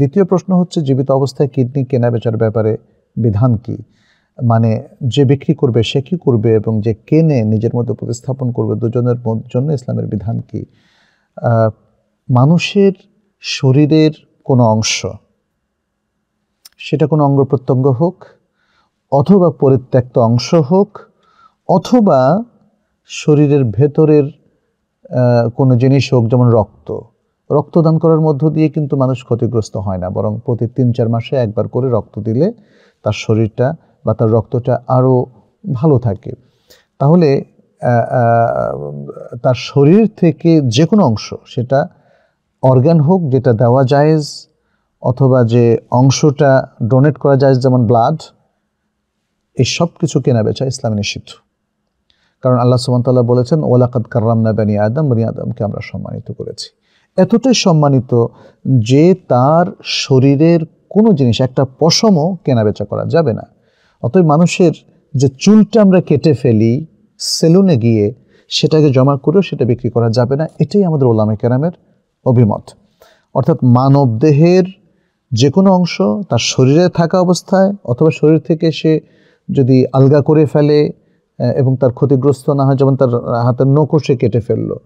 দ্বিতীয় প্রশ্ন হচ্ছে জীবিত অবস্থায় কিডনি কেনা বেচার ব্যাপারে বিধান কি মানে যে বিক্রি করবে সে কি করবে এবং যে কেনে নিজের মধ্যে প্রতিস্থাপন করবে দুজনের জন্য ইসলামের বিধান কি মানুষের শরীরের কোনো অংশ সেটা কোনো অঙ্গ প্রত্যঙ্গ হোক অথবা পরিত্যক্ত অংশ হোক অথবা শরীরের ভেতরের কোনো জিনিস হোক যেমন রক্ত রক্তদান করার মধ্য দিয়ে কিন্তু মানুষ ক্ষতিগ্রস্ত হয় না বরং প্রতি তিন চার মাসে একবার করে রক্ত দিলে তার শরীরটা বা তার রক্তটা আরও ভালো থাকে তাহলে তার শরীর থেকে যে কোনো অংশ সেটা অর্গান হোক যেটা দেওয়া যায়জ অথবা যে অংশটা ডোনেট করা যায় যেমন ব্লাড এই সব কিছু কেনা বেচা ইসলামে নিষিদ্ধ কারণ আল্লাহ সুমতাল্লাহ বলেছেন ওলাকাত কার্রাম বানি আদম বানি আদমকে আমরা সম্মানিত করেছি এতটাই সম্মানিত যে তার শরীরের কোনো জিনিস একটা পশমও কেনাবেচা করা যাবে না অতএব মানুষের যে চুলটা আমরা কেটে ফেলি সেলুনে গিয়ে সেটাকে জমা করেও সেটা বিক্রি করা যাবে না এটাই আমাদের ওলামে কেরামের অভিমত অর্থাৎ মানব দেহের যে কোনো অংশ তার শরীরে থাকা অবস্থায় অথবা শরীর থেকে সে যদি আলগা করে ফেলে এবং তার ক্ষতিগ্রস্ত না হয় যেমন তার হাতের নখও সে কেটে ফেললো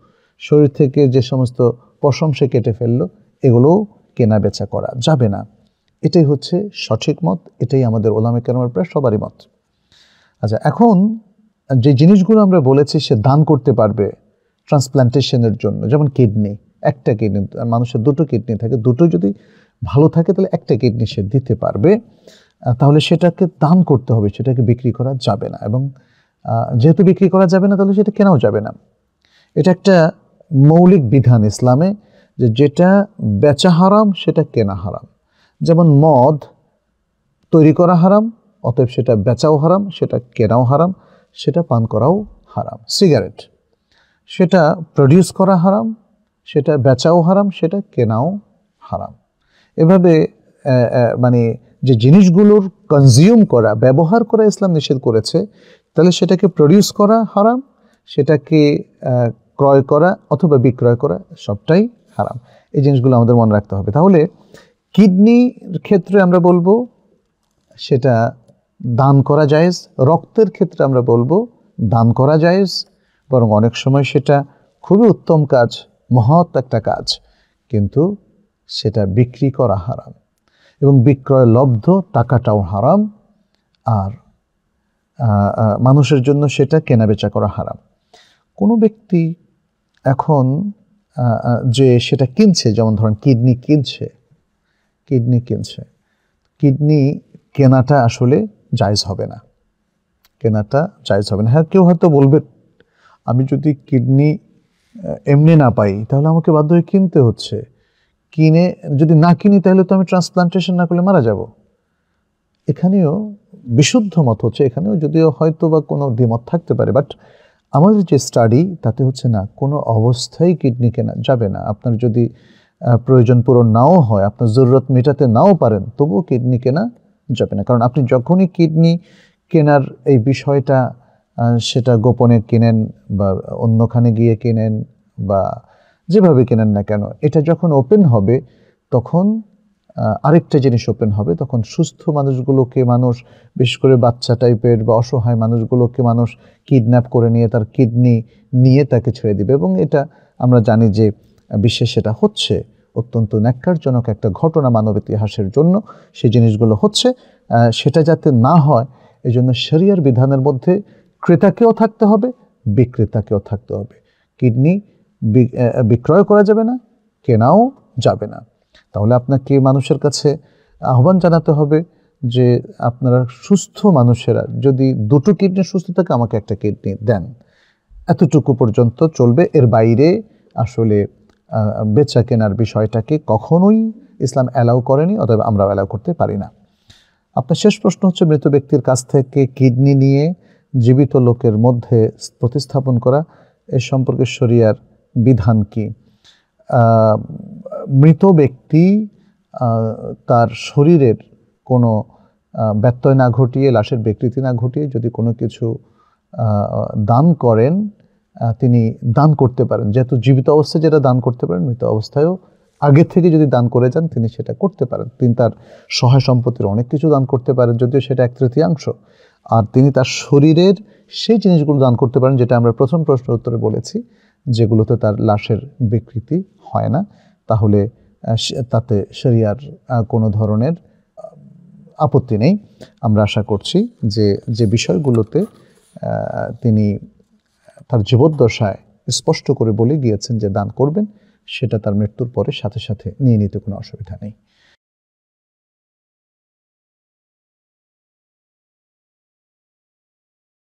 শরীর থেকে যে সমস্ত পশম সে কেটে ফেললো এগুলোও কেনা বেচা করা যাবে না এটাই হচ্ছে সঠিক মত এটাই আমাদের ওলামে কেরামের প্রায় সবারই মত আচ্ছা এখন যে জিনিসগুলো আমরা বলেছি সে দান করতে পারবে ট্রান্সপ্লান্টেশনের জন্য যেমন কিডনি একটা কিডনি মানুষের দুটো কিডনি থাকে দুটো যদি ভালো থাকে তাহলে একটা কিডনি সে দিতে পারবে তাহলে সেটাকে দান করতে হবে সেটাকে বিক্রি করা যাবে না এবং যেহেতু বিক্রি করা যাবে না তাহলে সেটা কেনাও যাবে না এটা একটা মৌলিক বিধান ইসলামে যে যেটা বেচা হারাম সেটা কেনা হারাম যেমন মদ তৈরি করা হারাম অতএব সেটা বেচাও হারাম সেটা কেনাও হারাম সেটা পান করাও হারাম সিগারেট সেটা প্রডিউস করা হারাম সেটা বেচাও হারাম সেটা কেনাও হারাম এভাবে মানে যে জিনিসগুলোর কনজিউম করা ব্যবহার করা ইসলাম নিষেধ করেছে তাহলে সেটাকে প্রডিউস করা হারাম সেটাকে ক্রয় করা অথবা বিক্রয় করা সবটাই হারাম এই জিনিসগুলো আমাদের মনে রাখতে হবে তাহলে কিডনির ক্ষেত্রে আমরা বলবো সেটা দান করা যায়জ রক্তের ক্ষেত্রে আমরা বলবো দান করা যায়জ বরং অনেক সময় সেটা খুবই উত্তম কাজ মহৎ একটা কাজ কিন্তু সেটা বিক্রি করা হারাম এবং বিক্রয় লব্ধ টাকাটাও হারাম আর মানুষের জন্য সেটা কেনাবেচা করা হারাম কোনো ব্যক্তি এখন যে সেটা কিনছে যেমন ধরেন কিডনি কিনছে কিডনি কিনছে কিডনি কেনাটা আসলে জায়জ হবে না কেনাটা জায়জ হবে না হ্যাঁ কেউ হয়তো বলবে আমি যদি কিডনি এমনি না পাই তাহলে আমাকে বাধ্য হয়ে কিনতে হচ্ছে কিনে যদি না কিনি তাহলে তো আমি ট্রান্সপ্লান্টেশন না করলে মারা যাব এখানেও বিশুদ্ধ মত হচ্ছে এখানেও যদিও হয়তো বা কোনো দ্বিমত থাকতে পারে বাট আমাদের যে স্টাডি তাতে হচ্ছে না কোনো অবস্থায় কিডনি কেনা যাবে না আপনার যদি প্রয়োজন পূরণ নাও হয় আপনার জরুরত মেটাতে নাও পারেন তবুও কিডনি কেনা যাবে না কারণ আপনি যখনই কিডনি কেনার এই বিষয়টা সেটা গোপনে কেনেন বা অন্যখানে গিয়ে কেনেন বা যেভাবে কেনেন না কেন এটা যখন ওপেন হবে তখন আরেকটা জিনিস ওপেন হবে তখন সুস্থ মানুষগুলোকে মানুষ বিশেষ করে বাচ্চা টাইপের বা অসহায় মানুষগুলোকে মানুষ কিডন্যাপ করে নিয়ে তার কিডনি নিয়ে তাকে ছেড়ে দিবে এবং এটা আমরা জানি যে বিশ্বে সেটা হচ্ছে অত্যন্ত ন্যাক্কারজনক একটা ঘটনা মানব ইতিহাসের জন্য সেই জিনিসগুলো হচ্ছে সেটা যাতে না হয় এই জন্য শরিয়ার বিধানের মধ্যে ক্রেতাকেও থাকতে হবে বিক্রেতাকেও থাকতে হবে কিডনি বিক্রয় করা যাবে না কেনাও যাবে না তাহলে আপনাকে মানুষের কাছে আহ্বান জানাতে হবে যে আপনারা সুস্থ মানুষেরা যদি দুটো কিডনি সুস্থ থাকে আমাকে একটা কিডনি দেন এতটুকু পর্যন্ত চলবে এর বাইরে আসলে বেচা কেনার বিষয়টাকে কখনোই ইসলাম অ্যালাউ করেনি অথবা আমরা অ্যালাউ করতে পারি না আপনার শেষ প্রশ্ন হচ্ছে মৃত ব্যক্তির কাছ থেকে কিডনি নিয়ে জীবিত লোকের মধ্যে প্রতিস্থাপন করা এ সম্পর্কে শরিয়ার বিধান কী মৃত ব্যক্তি তার শরীরের কোনো ব্যত্যয় না ঘটিয়ে লাশের বিকৃতি না ঘটিয়ে যদি কোনো কিছু দান করেন তিনি দান করতে পারেন যেহেতু জীবিত অবস্থায় যেটা দান করতে পারেন মৃত অবস্থায়ও আগে থেকে যদি দান করে যান তিনি সেটা করতে পারেন তিনি তার সহায় সম্পত্তির অনেক কিছু দান করতে পারেন যদিও সেটা এক তৃতীয়াংশ আর তিনি তার শরীরের সেই জিনিসগুলো দান করতে পারেন যেটা আমরা প্রথম প্রশ্ন উত্তরে বলেছি যেগুলোতে তার লাশের বিকৃতি হয় না তাহলে তাতে শরিয়ার কোনো ধরনের আপত্তি নেই আমরা আশা করছি যে যে বিষয়গুলোতে তিনি তার জীবদ্দশায় স্পষ্ট করে বলে গিয়েছেন যে দান করবেন সেটা তার মৃত্যুর পরে সাথে সাথে নিয়ে নিতে কোনো অসুবিধা নেই